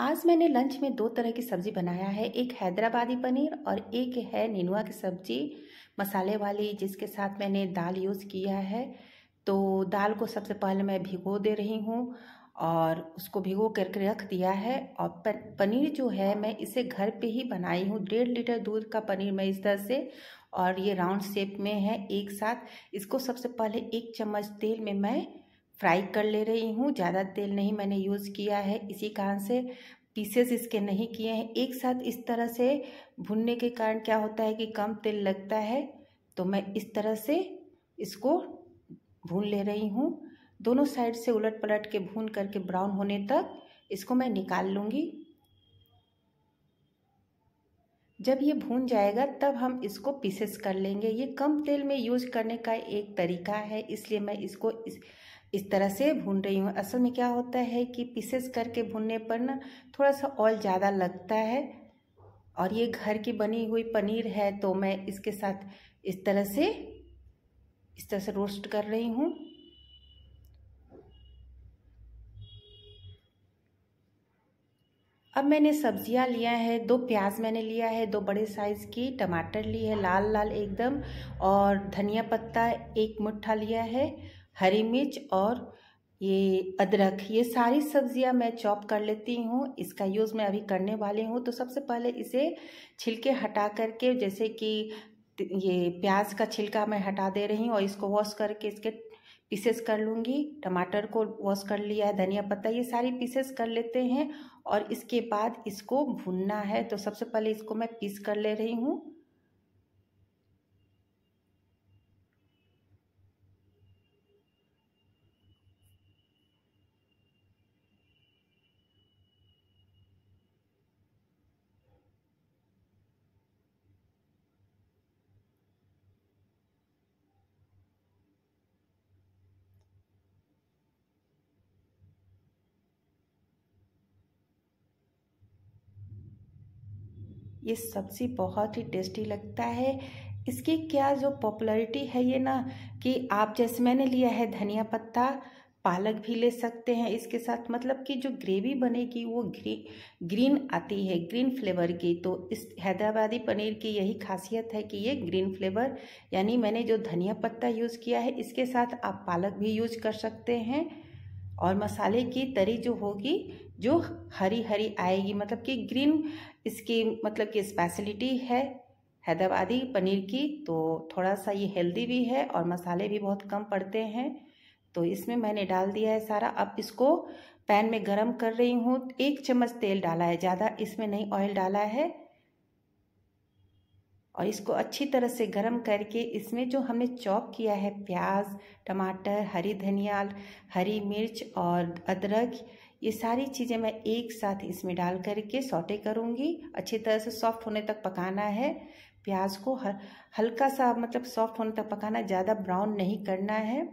आज मैंने लंच में दो तरह की सब्ज़ी बनाया है एक हैदराबादी पनीर और एक है नीनुआ की सब्ज़ी मसाले वाली जिसके साथ मैंने दाल यूज़ किया है तो दाल को सबसे पहले मैं भिगो दे रही हूँ और उसको भिगो करके रख दिया है और पनीर जो है मैं इसे घर पे ही बनाई हूँ डेढ़ लीटर दूध का पनीर मैं इस तरह से और ये राउंड शेप में है एक साथ इसको सबसे पहले एक चम्मच तेल में मैं फ्राई कर ले रही हूँ ज़्यादा तेल नहीं मैंने यूज़ किया है इसी कारण से पीसेस इसके नहीं किए हैं एक साथ इस तरह से भुनने के कारण क्या होता है कि कम तेल लगता है तो मैं इस तरह से इसको भून ले रही हूँ दोनों साइड से उलट पलट के भून करके ब्राउन होने तक इसको मैं निकाल लूँगी जब ये भून जाएगा तब हम इसको पीसेस कर लेंगे ये कम तेल में यूज करने का एक तरीका है इसलिए मैं इसको इस इस तरह से भून रही हूँ असल में क्या होता है कि पीसेस करके भूनने पर ना थोड़ा सा ऑयल ज़्यादा लगता है और ये घर की बनी हुई पनीर है तो मैं इसके साथ इस तरह से इस तरह से रोस्ट कर रही हूँ अब मैंने सब्जियां लिया है दो प्याज मैंने लिया है दो बड़े साइज़ की टमाटर ली है लाल लाल एकदम और धनिया पत्ता एक मुट्ठा लिया है हरी मिर्च और ये अदरक ये सारी सब्जियां मैं चॉप कर लेती हूँ इसका यूज़ मैं अभी करने वाली हूँ तो सबसे पहले इसे छिलके हटा करके जैसे कि ये प्याज का छिलका मैं हटा दे रही हूँ और इसको वॉश करके इसके पीसेस कर लूँगी टमाटर को वॉश कर लिया है धनिया पत्ता ये सारी पीसेस कर लेते हैं और इसके बाद इसको भूनना है तो सबसे पहले इसको मैं पीस कर ले रही हूँ ये सब्ज़ी बहुत ही टेस्टी लगता है इसकी क्या जो पॉपुलरिटी है ये ना कि आप जैसे मैंने लिया है धनिया पत्ता पालक भी ले सकते हैं इसके साथ मतलब कि जो ग्रेवी बनेगी वो ग्री ग्रीन आती है ग्रीन फ्लेवर की तो इस हैदराबादी पनीर की यही खासियत है कि ये ग्रीन फ्लेवर यानी मैंने जो धनिया पत्ता यूज़ किया है इसके साथ आप पालक भी यूज कर सकते हैं और मसाले की तरी जो होगी जो हरी हरी आएगी मतलब कि ग्रीन इसकी मतलब कि स्पेशलिटी है हैदराबादी पनीर की तो थोड़ा सा ये हेल्दी भी है और मसाले भी बहुत कम पड़ते हैं तो इसमें मैंने डाल दिया है सारा अब इसको पैन में गरम कर रही हूँ एक चम्मच तेल डाला है ज़्यादा इसमें नहीं ऑयल डाला है और इसको अच्छी तरह से गरम करके इसमें जो हमने चॉप किया है प्याज टमाटर हरी धनिया हरी मिर्च और अदरक ये सारी चीज़ें मैं एक साथ इसमें डाल करके सौटे करूँगी अच्छी तरह से सॉफ्ट होने तक पकाना है प्याज को हल्का सा मतलब सॉफ्ट होने तक पकाना ज़्यादा ब्राउन नहीं करना है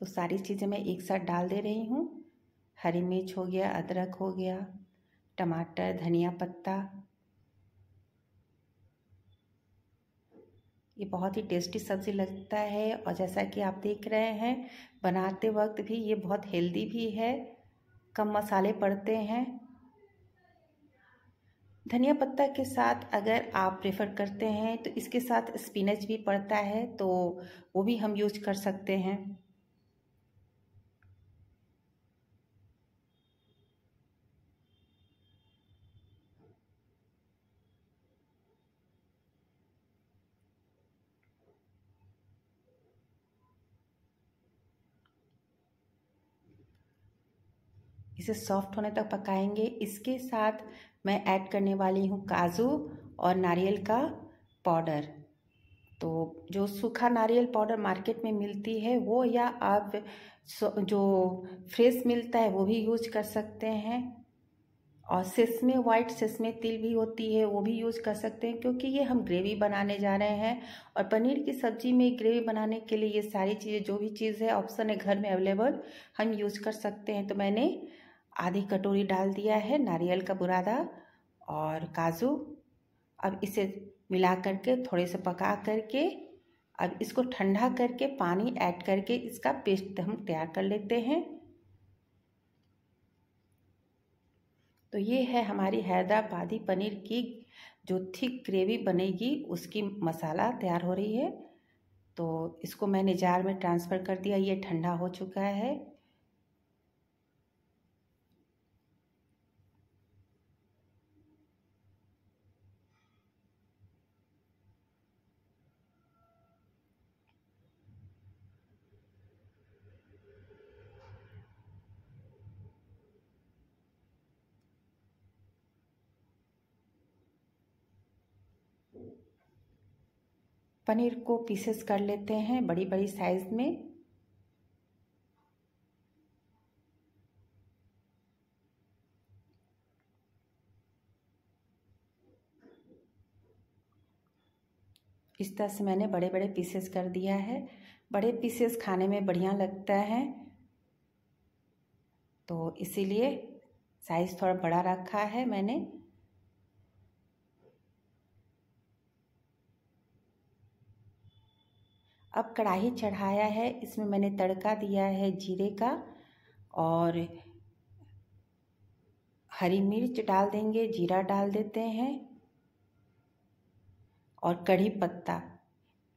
तो सारी चीज़ें मैं एक साथ डाल दे रही हूँ हरी मिर्च हो गया अदरक हो गया टमाटर धनिया पत्ता ये बहुत ही टेस्टी सब्ज़ी लगता है और जैसा कि आप देख रहे हैं बनाते वक्त भी ये बहुत हेल्दी भी है कम मसाले पड़ते हैं धनिया पत्ता के साथ अगर आप प्रेफर करते हैं तो इसके साथ स्पिनच भी पड़ता है तो वो भी हम यूज कर सकते हैं इसे सॉफ्ट होने तक पकाएंगे इसके साथ मैं ऐड करने वाली हूँ काजू और नारियल का पाउडर तो जो सूखा नारियल पाउडर मार्केट में मिलती है वो या आप जो फ्रेश मिलता है वो भी यूज कर सकते हैं और सिसमे वाइट सिसमे तिल भी होती है वो भी यूज़ कर सकते हैं क्योंकि ये हम ग्रेवी बनाने जा रहे हैं और पनीर की सब्ज़ी में ग्रेवी बनाने के लिए ये सारी चीज़ें जो भी चीज़ है ऑप्शन है घर में अवेलेबल हम यूज़ कर सकते हैं तो मैंने आधी कटोरी डाल दिया है नारियल का बुरादा और काजू अब इसे मिला करके थोड़े से पका करके अब इसको ठंडा करके पानी ऐड करके इसका पेस्ट हम तैयार कर लेते हैं तो ये है हमारी हैदराबादी पनीर की जो थिक ग्रेवी बनेगी उसकी मसाला तैयार हो रही है तो इसको मैंने जार में ट्रांसफ़र कर दिया ये ठंडा हो चुका है पनीर को पीसेस कर लेते हैं बड़ी बड़ी साइज़ में इस तरह से मैंने बड़े बड़े पीसेस कर दिया है बड़े पीसेस खाने में बढ़िया लगता है तो इसीलिए साइज़ थोड़ा बड़ा रखा है मैंने अब कढ़ाई चढ़ाया है इसमें मैंने तड़का दिया है जीरे का और हरी मिर्च डाल देंगे जीरा डाल देते हैं और कढ़ी पत्ता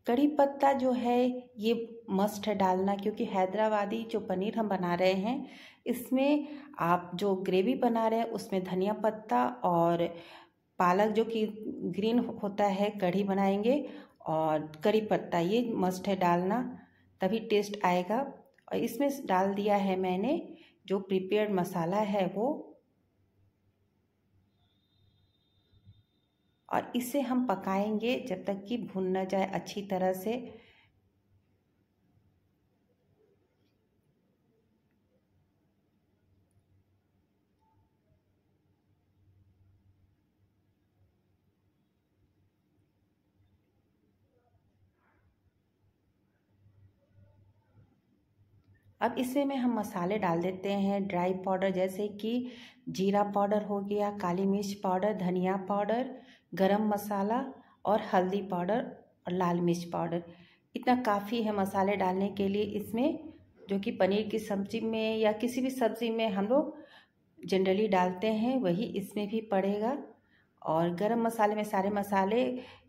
कढ़ी पत्ता जो है ये मस्ट है डालना क्योंकि हैदराबादी जो पनीर हम बना रहे हैं इसमें आप जो ग्रेवी बना रहे हैं उसमें धनिया पत्ता और पालक जो कि ग्रीन होता है कढ़ी बनाएंगे और करी पत्ता ये मस्ट है डालना तभी टेस्ट आएगा और इसमें डाल दिया है मैंने जो प्रिपेयर्ड मसाला है वो और इसे हम पकाएंगे जब तक कि भुन न जाए अच्छी तरह से अब इसे में हम मसाले डाल देते हैं ड्राई पाउडर जैसे कि जीरा पाउडर हो गया काली मिर्च पाउडर धनिया पाउडर गरम मसाला और हल्दी पाउडर और लाल मिर्च पाउडर इतना काफ़ी है मसाले डालने के लिए इसमें जो कि पनीर की सब्ज़ी में या किसी भी सब्ज़ी में हम लोग जनरली डालते हैं वही इसमें भी पड़ेगा और गरम मसाले में सारे मसाले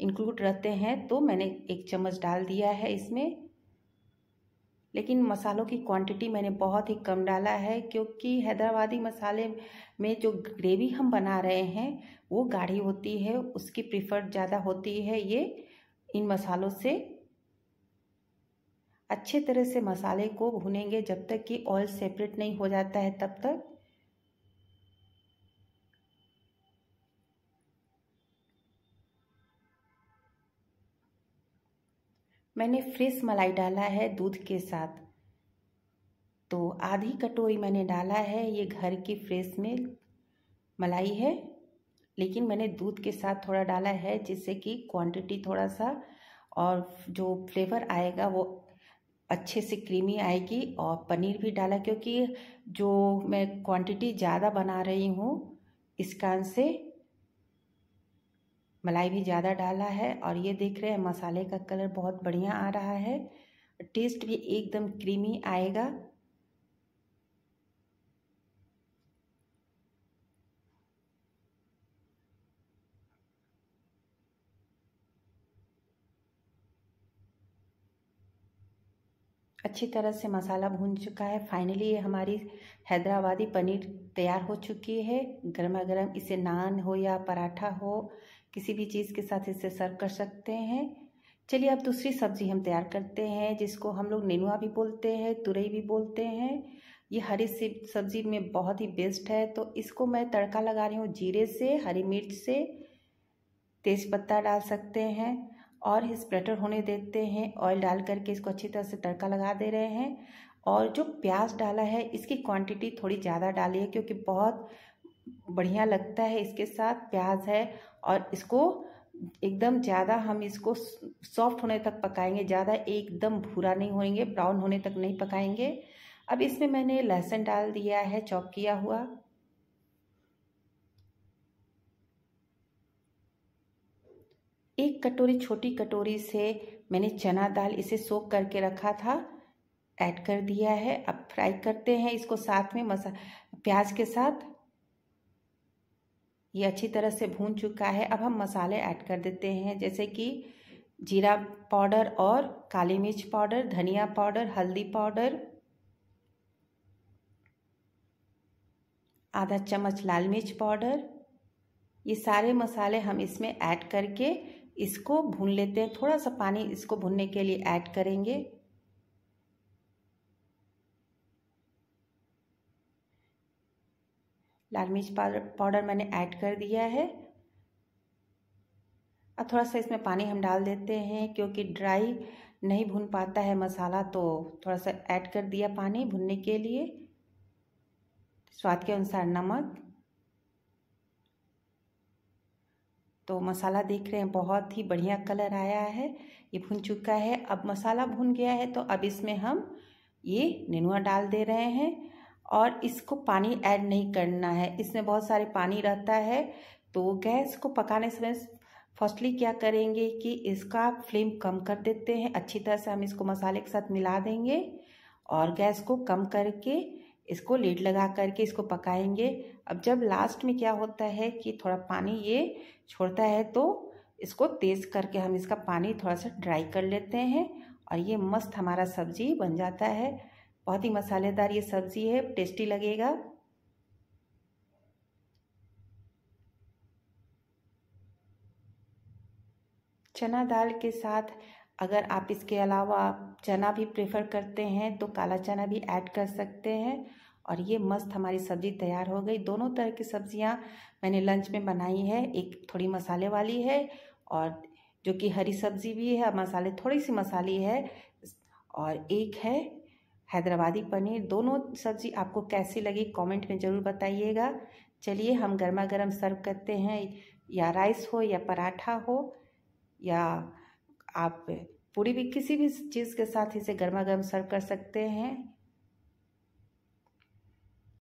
इंक्लूड रहते हैं तो मैंने एक चम्मच डाल दिया है इसमें लेकिन मसालों की क्वांटिटी मैंने बहुत ही कम डाला है क्योंकि हैदराबादी मसाले में जो ग्रेवी हम बना रहे हैं वो गाढ़ी होती है उसकी प्रिफर ज़्यादा होती है ये इन मसालों से अच्छे तरह से मसाले को भुनेंगे जब तक कि ऑयल सेपरेट नहीं हो जाता है तब तक मैंने फ्रेश मलाई डाला है दूध के साथ तो आधी कटोरी मैंने डाला है ये घर की फ्रेश मिल्क मलाई है लेकिन मैंने दूध के साथ थोड़ा डाला है जिससे कि क्वांटिटी थोड़ा सा और जो फ्लेवर आएगा वो अच्छे से क्रीमी आएगी और पनीर भी डाला क्योंकि जो मैं क्वांटिटी ज़्यादा बना रही हूँ इस कारण से मलाई भी ज़्यादा डाला है और ये देख रहे हैं मसाले का कलर बहुत बढ़िया आ रहा है टेस्ट भी एकदम क्रीमी आएगा अच्छी तरह से मसाला भून चुका है फाइनली ये हमारी हैदराबादी पनीर तैयार हो चुकी है गर्मा गर्म इसे नान हो या पराठा हो किसी भी चीज़ के साथ इसे सर्व कर सकते हैं चलिए अब दूसरी सब्जी हम तैयार करते हैं जिसको हम लोग नेनुआ भी बोलते हैं तुरई भी बोलते हैं ये हरी सब्जी में बहुत ही बेस्ट है तो इसको मैं तड़का लगा रही हूँ जीरे से हरी मिर्च से तेज पत्ता डाल सकते हैं और स्प्रेटर होने देते हैं ऑयल डाल करके इसको अच्छी तरह से तड़का लगा दे रहे हैं और जो प्याज डाला है इसकी क्वांटिटी थोड़ी ज़्यादा डाली है क्योंकि बहुत बढ़िया लगता है इसके साथ प्याज है और इसको एकदम ज़्यादा हम इसको सॉफ्ट होने तक पकाएंगे ज़्यादा एकदम भूरा नहीं होएंगे ब्राउन होने तक नहीं पकाएंगे अब इसमें मैंने लहसुन डाल दिया है चॉप किया हुआ एक कटोरी छोटी कटोरी से मैंने चना दाल इसे सोक करके रखा था ऐड कर दिया है अब फ्राई करते हैं इसको साथ में मसा प्याज के साथ ये अच्छी तरह से भून चुका है अब हम मसाले ऐड कर देते हैं जैसे कि जीरा पाउडर और काली मिर्च पाउडर धनिया पाउडर हल्दी पाउडर आधा चम्मच लाल मिर्च पाउडर ये सारे मसाले हम इसमें ऐड करके इसको भून लेते हैं थोड़ा सा पानी इसको भूनने के लिए ऐड करेंगे लाल मिर्च पाउडर मैंने ऐड कर दिया है अब थोड़ा सा इसमें पानी हम डाल देते हैं क्योंकि ड्राई नहीं भुन पाता है मसाला तो थोड़ा सा ऐड कर दिया पानी भुनने के लिए स्वाद के अनुसार नमक तो मसाला देख रहे हैं बहुत ही बढ़िया कलर आया है ये भुन चुका है अब मसाला भुन गया है तो अब इसमें हम ये नेनुआ डाल दे रहे हैं और इसको पानी ऐड नहीं करना है इसमें बहुत सारे पानी रहता है तो गैस को पकाने समय फर्स्टली क्या करेंगे कि इसका फ्लेम कम कर देते हैं अच्छी तरह से हम इसको मसाले के साथ मिला देंगे और गैस को कम करके इसको लीड लगा करके इसको पकाएंगे अब जब लास्ट में क्या होता है कि थोड़ा पानी ये छोड़ता है तो इसको तेज़ करके हम इसका पानी थोड़ा सा ड्राई कर लेते हैं और ये मस्त हमारा सब्जी बन जाता है बहुत ही मसालेदार ये सब्ज़ी है टेस्टी लगेगा चना दाल के साथ अगर आप इसके अलावा चना भी प्रेफर करते हैं तो काला चना भी ऐड कर सकते हैं और ये मस्त हमारी सब्ज़ी तैयार हो गई दोनों तरह की सब्ज़ियाँ मैंने लंच में बनाई है एक थोड़ी मसाले वाली है और जो कि हरी सब्ज़ी भी है मसाले थोड़ी सी मसाली है और एक है हैदराबादी पनीर दोनों सब्ज़ी आपको कैसी लगी कमेंट में ज़रूर बताइएगा चलिए हम गर्मा गर्म सर्व करते हैं या राइस हो या पराठा हो या आप पूरी भी किसी भी चीज़ के साथ इसे गर्मा गर्म सर्व कर सकते हैं